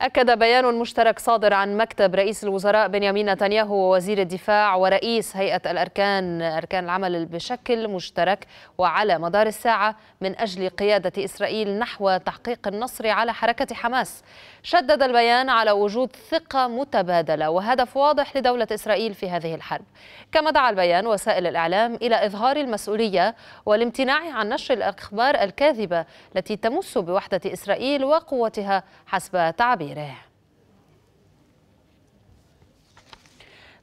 أكد بيان مشترك صادر عن مكتب رئيس الوزراء بنيامين نتنياهو ووزير الدفاع ورئيس هيئة الأركان أركان العمل بشكل مشترك وعلى مدار الساعة من أجل قيادة إسرائيل نحو تحقيق النصر على حركة حماس شدد البيان على وجود ثقة متبادلة وهدف واضح لدولة إسرائيل في هذه الحرب كما دعا البيان وسائل الإعلام إلى إظهار المسؤولية والامتناع عن نشر الأخبار الكاذبة التي تمس بوحدة إسرائيل وقوتها حسب تعبير تعبيره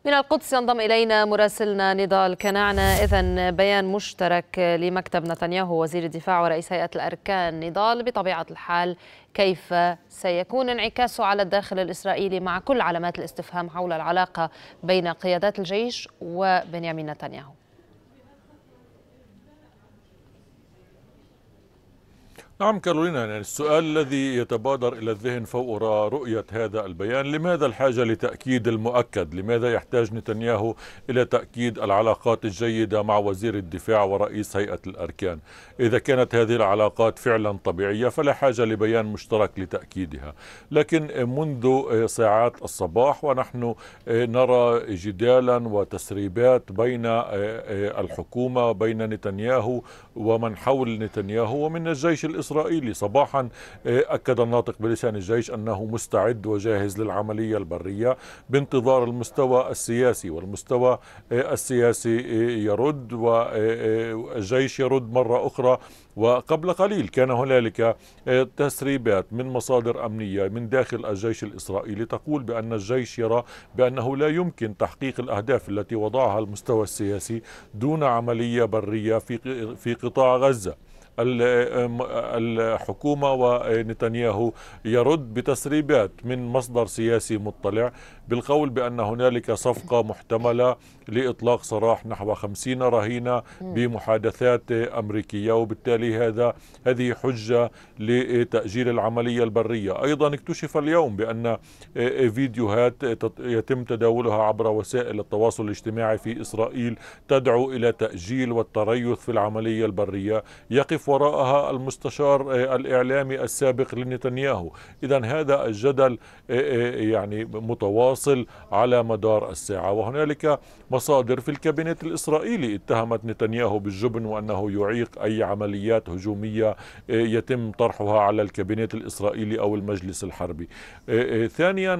من القدس ينضم إلينا مراسلنا نضال كنعنا إذا بيان مشترك لمكتب نتنياهو وزير الدفاع ورئيس هيئة الأركان نضال بطبيعة الحال كيف سيكون انعكاسه على الداخل الإسرائيلي مع كل علامات الاستفهام حول العلاقة بين قيادات الجيش وبنيامين نتنياهو نعم كارولينا يعني السؤال الذي يتبادر إلى الذهن فور رؤية هذا البيان لماذا الحاجة لتأكيد المؤكد لماذا يحتاج نتنياهو إلى تأكيد العلاقات الجيدة مع وزير الدفاع ورئيس هيئة الأركان إذا كانت هذه العلاقات فعلا طبيعية فلا حاجة لبيان مشترك لتأكيدها لكن منذ ساعات الصباح ونحن آه، نرى جدالا وتسريبات بين آه، آه، الحكومة بين نتنياهو ومن حول نتنياهو ومن الجيش الإسرائيلي الإسرائيلي صباحا آه، أكد الناطق بلسان الجيش أنه مستعد وجاهز للعملية البرية بانتظار المستوى السياسي والمستوى آه، السياسي آه، يرد والجيش يرد مرة أخرى وقبل قليل كان هنالك تسريبات من مصادر أمنية من داخل الجيش الإسرائيلي تقول بأن الجيش يرى بأنه لا يمكن تحقيق الأهداف التي وضعها المستوى السياسي دون عملية برية في قطاع غزة الحكومة ونتنياهو يرد بتسريبات من مصدر سياسي مطلع بالقول بأن هنالك صفقة محتملة لإطلاق سراح نحو 50 رهينة بمحادثات أمريكية وبالتالي هذا هذه حجة لتأجيل العملية البرية أيضا اكتشف اليوم بأن فيديوهات يتم تداولها عبر وسائل التواصل الاجتماعي في إسرائيل تدعو إلى تأجيل والتريث في العملية البرية يقف يقف وراءها المستشار آه، الإعلامي السابق لنتنياهو إذا هذا الجدل آه، آه، يعني متواصل على مدار الساعة وهنالك مصادر في الكابينت الإسرائيلي اتهمت نتنياهو بالجبن وأنه يعيق أي عمليات هجومية يتم طرحها على الكابينت الإسرائيلي أو المجلس الحربي ثانيا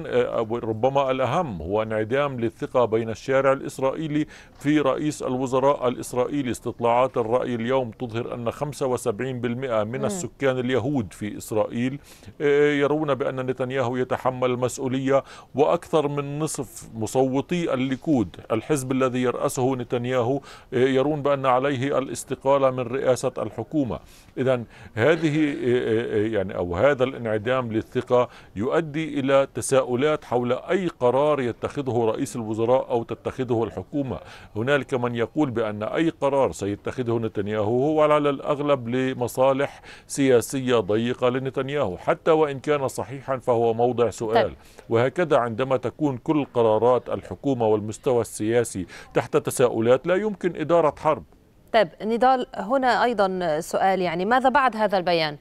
ربما الأهم هو انعدام للثقة بين الشارع الإسرائيلي في رئيس الوزراء الإسرائيلي استطلاعات الرأي اليوم تظهر أن من السكان اليهود في إسرائيل آه، يرون بأن نتنياهو يتحمل المسؤولية وأكثر من نصف مصوتي الليكود الحزب الذي يرأسه نتنياهو آه، يرون بأن عليه الاستقالة من رئاسة الحكومة إذا هذه آه، يعني أو هذا الانعدام للثقة يؤدي إلى تساؤلات حول أي قرار يتخذه رئيس الوزراء أو تتخذه الحكومة هنالك من يقول بأن أي قرار سيتخذه نتنياهو هو على الأغلب الشعب لمصالح سياسية ضيقة لنتنياهو حتى وإن كان صحيحا فهو موضع سؤال طيب. وهكذا عندما تكون كل قرارات الحكومة والمستوى السياسي تحت تساؤلات لا يمكن إدارة حرب طيب نضال هنا أيضا سؤال يعني ماذا بعد هذا البيان؟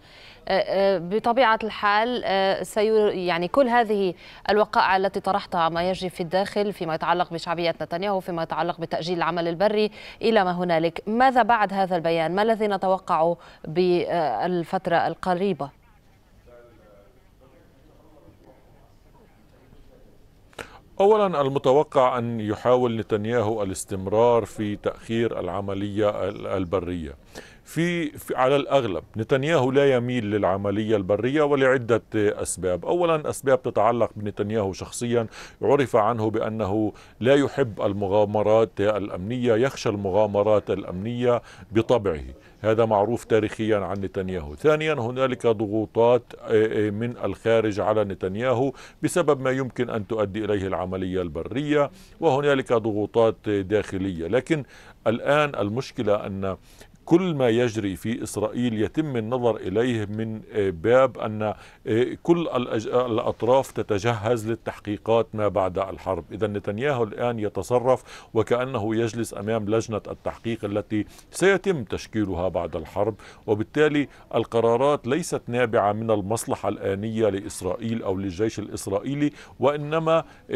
أه، أه، بطبيعة الحال أه، سير يعني كل هذه الوقائع التي طرحتها ما يجري في الداخل فيما يتعلق بشعبية نتنياهو فيما يتعلق بتأجيل العمل البري إلى ما هنالك ماذا بعد هذا البيان ما الذي نتوقعه بالفترة القريبة اولا المتوقع ان يحاول نتنياهو الاستمرار في تاخير العمليه البريه في, في على الأغلب نتنياهو لا يميل للعملية البرية ولعدة أسباب أولا أسباب تتعلق بنتنياهو شخصيا عرف عنه بأنه لا يحب المغامرات الأمنية يخشى المغامرات الأمنية بطبعه هذا معروف تاريخيا عن نتنياهو ثانيا هنالك ضغوطات آه، آه، من الخارج على نتنياهو بسبب ما يمكن أن تؤدي إليه العملية البرية وهنالك ضغوطات داخلية لكن الآن المشكلة أن كل ما يجري في إسرائيل يتم النظر إليه من آه، باب أن آه، كل الأطراف تتجهز للتحقيقات ما بعد الحرب إذا نتنياهو الآن يتصرف وكأنه يجلس أمام لجنة التحقيق التي سيتم تشكيلها بعد الحرب وبالتالي القرارات ليست نابعة من المصلحة الآنية لإسرائيل أو للجيش الإسرائيلي وإنما آه،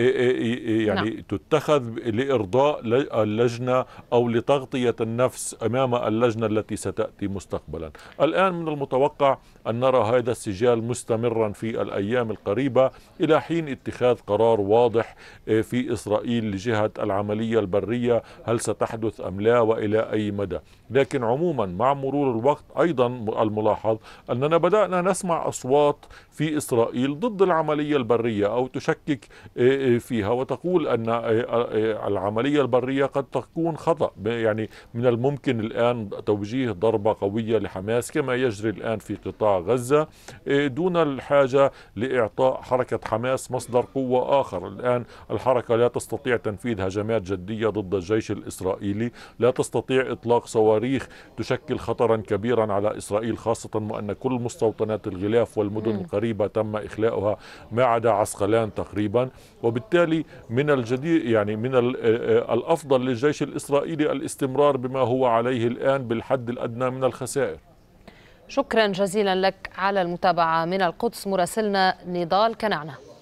يعني نعم. تتخذ لإرضاء اللجنة أو لتغطية النفس أمام اللجنة اللجنة التي ستأتي مستقبلا الآن من المتوقع أن نرى هذا السجال مستمرا في الأيام القريبة إلى حين اتخاذ قرار واضح آه، في إسرائيل لجهة العملية البرية هل ستحدث أم لا وإلى أي مدى لكن عموما مع مرور الوقت أيضا الملاحظ أننا بدأنا نسمع أصوات في إسرائيل ضد العملية البرية أو تشكك آه، آه، فيها وتقول أن العملية البرية قد تكون خطأ يعني من الممكن الآن توجيه ضربة قوية لحماس كما يجري الآن في قطاع غزة إيه، دون الحاجة لإعطاء حركة حماس مصدر قوة آخر الآن الحركة لا تستطيع تنفيذ هجمات جدية ضد الجيش الإسرائيلي لا تستطيع إطلاق صواريخ تشكل خطرا كبيرا على إسرائيل خاصة وأن كل مستوطنات الغلاف والمدن القريبة تم إخلاؤها ما عدا عسقلان تقريبا وبالتالي من الجديد يعني من آه، آه، الأفضل للجيش الإسرائيلي الاستمرار بما هو عليه الآن بالحد الأدنى من الخسائر شكرا جزيلا لك على المتابعة من القدس مراسلنا نضال كنعنه